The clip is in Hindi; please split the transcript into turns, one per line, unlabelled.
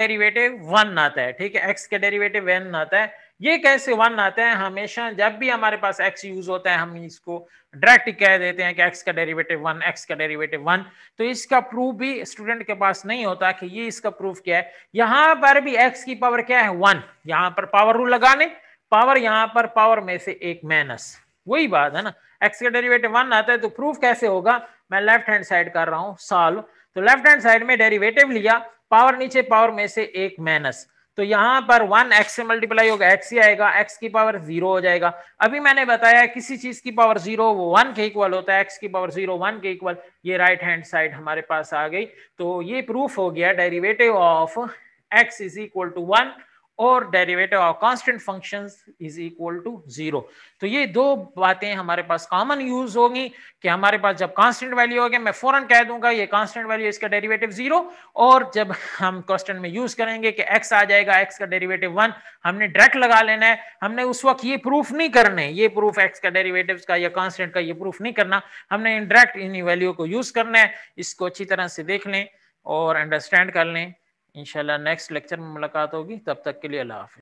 डेरिवेटिव वन आता है ठीक है एक्स के डेरिवेटिव वन आता है ये कैसे वन आता है हमेशा जब भी हमारे पास एक्स यूज होता है हम इसको डायरेक्ट कह देते हैं कि एक्स का डेरिवेटिव वन एक्स का डेरिवेटिव वन तो इसका प्रूफ भी स्टूडेंट के पास नहीं होता कि ये इसका प्रूफ क्या है यहां पर भी एक्स की पावर क्या है वन यहां पर पावर रूल लगाने पावर यहां पर पावर में से एक माइनस वही बात है ना एक्स का डेरिवेटिव वन आता है तो प्रूफ कैसे होगा मैं लेफ्ट हैंड साइड कर रहा हूं सॉल्व तो लेफ्ट हैंड साइड में डेरिवेटिव लिया पावर नीचे पावर में से एक माइनस तो यहां पर वन एक्स से मल्टीप्लाई होगा एक्स ही आएगा एक्स की पावर जीरो हो जाएगा अभी मैंने बताया किसी चीज की पावर जीरो वो वन के इक्वल होता है एक्स की पावर जीरो वन के इक्वल ये राइट हैंड साइड हमारे पास आ गई तो ये प्रूफ हो गया derivative of x is equal to one और derivative of constant functions is equal to zero तो ये दो बातें हमारे पास कॉमन यूज होगी कि हमारे पास जब कांस्टेंट वैल्यू होगी मैं फौरन कह दूंगा ये कांस्टेंट वैल्यू इसका डेरिवेटिव जीरो और जब हम क्वेश्चन में यूज करेंगे कि एक्स आ जाएगा एक्स का डेरिवेटिव वन हमने डायरेक्ट लगा लेना है हमने उस वक्त ये प्रूफ नहीं करने ये प्रूफ एक्स का डेरिवेटिव का या कॉन्स्टेंट का ये प्रूफ नहीं करना हमने इन डायरेक्ट इन वैल्यू को यूज करना है इसको अच्छी तरह से देख लें और अंडरस्टैंड कर लें इंशाल्लाह नेक्स्ट लेक्चर में मुलाकात होगी तब तक के लिए अल्लाह हाफिज़